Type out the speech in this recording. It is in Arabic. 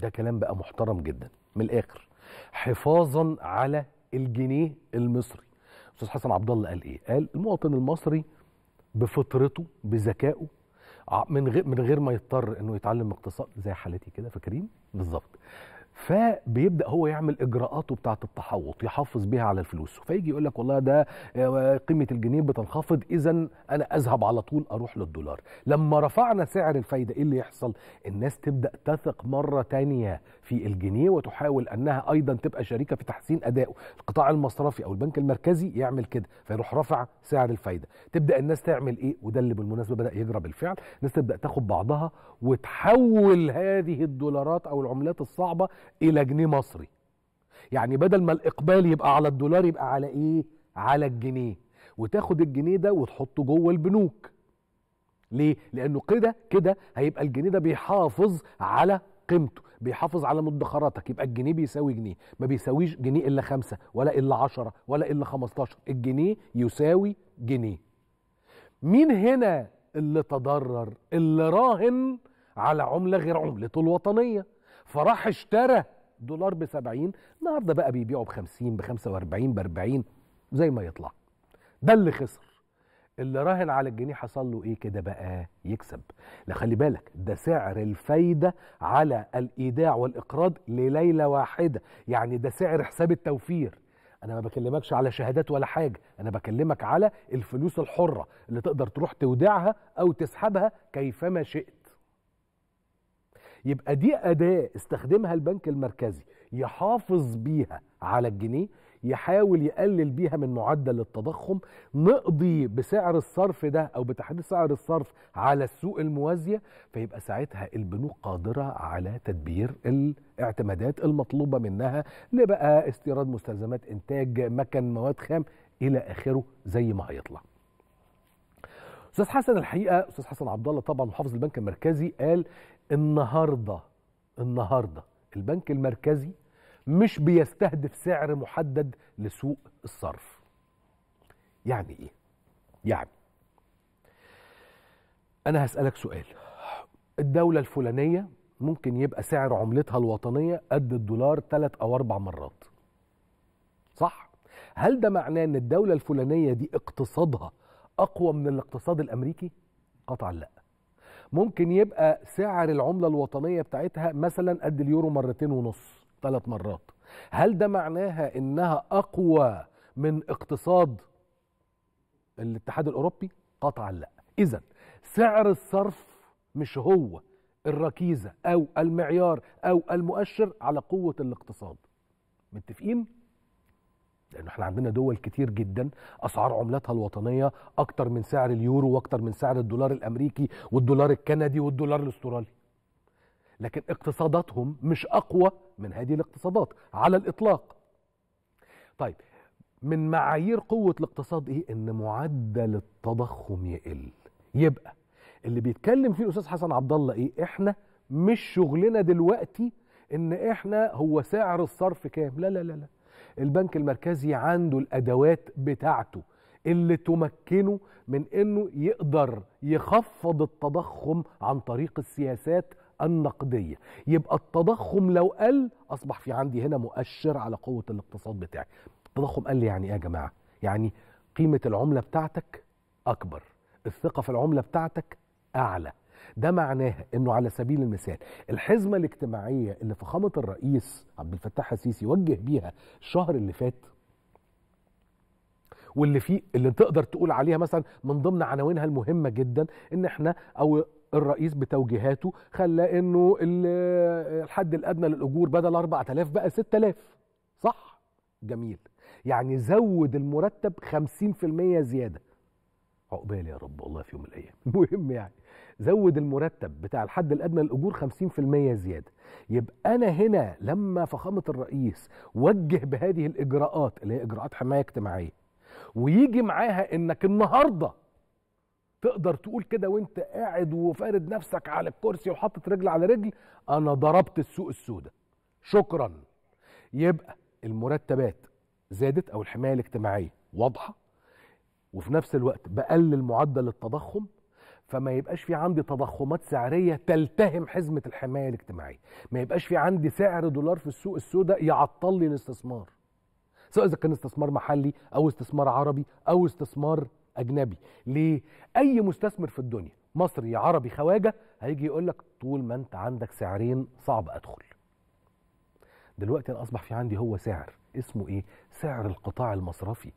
ده كلام بقى محترم جدا من الاخر حفاظا على الجنيه المصري استاذ حسن عبد الله قال ايه قال المواطن المصري بفطرته بذكائه من غير من غير ما يضطر انه يتعلم اقتصاد زي حالتي كده فاكرين بالظبط فبيبدا هو يعمل اجراءاته بتاعه التحوط يحافظ بيها على الفلوس فيجي يقول لك والله ده آه، قيمه الجنيه بتنخفض اذا انا اذهب على طول اروح للدولار لما رفعنا سعر الفايده ايه اللي يحصل الناس تبدا تثق مره تانية في الجنيه وتحاول انها ايضا تبقى شريكه في تحسين ادائه القطاع المصرفي او البنك المركزي يعمل كده فيروح رفع سعر الفايده تبدا الناس تعمل ايه وده اللي بالمناسبه بدا يجرى بالفعل الناس تبدا تاخد بعضها وتحول هذه الدولارات او العملات الصعبه الى جنيه مصري يعني بدل ما الاقبال يبقى على الدولار يبقى على ايه على الجنيه وتاخد الجنيه ده وتحطه جوه البنوك ليه لانه كده كده هيبقى الجنيه ده بيحافظ على قيمته بيحافظ على مدخراتك يبقى الجنيه بيساوي جنيه ما بيساويش جنيه الا خمسة ولا الا عشرة ولا الا خمستاشر الجنيه يساوي جنيه مين هنا اللي تضرر اللي راهن على عملة غير عملته الوطنية فراح اشترى دولار ب 70 النهارده بقى بيبيعه ب 50 ب 45 ب 40 زي ما يطلع ده اللي خسر اللي راهن على الجنيه حصل له ايه كده بقى يكسب لا خلي بالك ده سعر الفايده على الايداع والاقراض لليله واحده يعني ده سعر حساب التوفير انا ما بكلمكش على شهادات ولا حاجه انا بكلمك على الفلوس الحره اللي تقدر تروح تودعها او تسحبها كيفما شئت يبقى دي أداة استخدمها البنك المركزي يحافظ بيها على الجنيه يحاول يقلل بيها من معدل التضخم نقضي بسعر الصرف ده او بتحديد سعر الصرف على السوق الموازيه فيبقى ساعتها البنوك قادره على تدبير الاعتمادات المطلوبه منها لبقى استيراد مستلزمات انتاج مكن مواد خام الى اخره زي ما هيطلع استاذ حسن الحقيقه استاذ حسن عبد الله طبعا محافظ البنك المركزي قال النهارده النهارده البنك المركزي مش بيستهدف سعر محدد لسوق الصرف يعني ايه يعني انا هسالك سؤال الدوله الفلانيه ممكن يبقى سعر عملتها الوطنيه قد الدولار ثلاث او اربع مرات صح هل ده معناه ان الدوله الفلانيه دي اقتصادها اقوى من الاقتصاد الامريكي قطعا لا ممكن يبقى سعر العمله الوطنيه بتاعتها مثلا قد اليورو مرتين ونص ثلاث مرات هل ده معناها انها اقوى من اقتصاد الاتحاد الاوروبي قطعا لا اذا سعر الصرف مش هو الركيزه او المعيار او المؤشر على قوه الاقتصاد متفقين لانه احنا عندنا دول كتير جدا اسعار عملاتها الوطنيه اكتر من سعر اليورو واكتر من سعر الدولار الامريكي والدولار الكندي والدولار الاسترالي لكن اقتصاداتهم مش اقوى من هذه الاقتصادات على الاطلاق طيب من معايير قوه الاقتصاد ايه ان معدل التضخم يقل يبقى اللي بيتكلم فيه الاستاذ حسن عبد الله ايه احنا مش شغلنا دلوقتي ان احنا هو سعر الصرف كام لا لا لا لا البنك المركزي عنده الادوات بتاعته اللي تمكنه من انه يقدر يخفض التضخم عن طريق السياسات النقديه يبقى التضخم لو قل اصبح في عندي هنا مؤشر على قوه الاقتصاد بتاعي التضخم قل يعني ايه يا جماعه يعني قيمه العمله بتاعتك اكبر الثقه في العمله بتاعتك اعلى ده معناه انه على سبيل المثال الحزمه الاجتماعيه اللي فخامه الرئيس عبد الفتاح السيسي وجه بيها الشهر اللي فات واللي فيه اللي تقدر تقول عليها مثلا من ضمن عناوينها المهمه جدا ان احنا او الرئيس بتوجيهاته خلى انه الحد الادنى للاجور بدل 4000 بقى 6000 صح جميل يعني زود المرتب 50% زياده عقبال يا رب والله في يوم من الايام المهم يعني زود المرتب بتاع الحد الادنى للاجور 50% زياده يبقى انا هنا لما فخامه الرئيس وجه بهذه الاجراءات اللي هي اجراءات حمايه اجتماعيه ويجي معاها انك النهارده تقدر تقول كده وانت قاعد وفارد نفسك على الكرسي وحاطط رجل على رجل انا ضربت السوق السوداء شكرا يبقى المرتبات زادت او الحمايه الاجتماعيه واضحه وفي نفس الوقت بقلل معدل التضخم فما يبقاش في عندي تضخمات سعريه تلتهم حزمه الحمايه الاجتماعيه ما يبقاش في عندي سعر دولار في السوق السوداء يعطل لي الاستثمار سواء اذا كان استثمار محلي او استثمار عربي او استثمار اجنبي ليه اي مستثمر في الدنيا مصري عربي خواجه هيجي يقول لك طول ما انت عندك سعرين صعب ادخل دلوقتي انا اصبح في عندي هو سعر اسمه ايه سعر القطاع المصرفي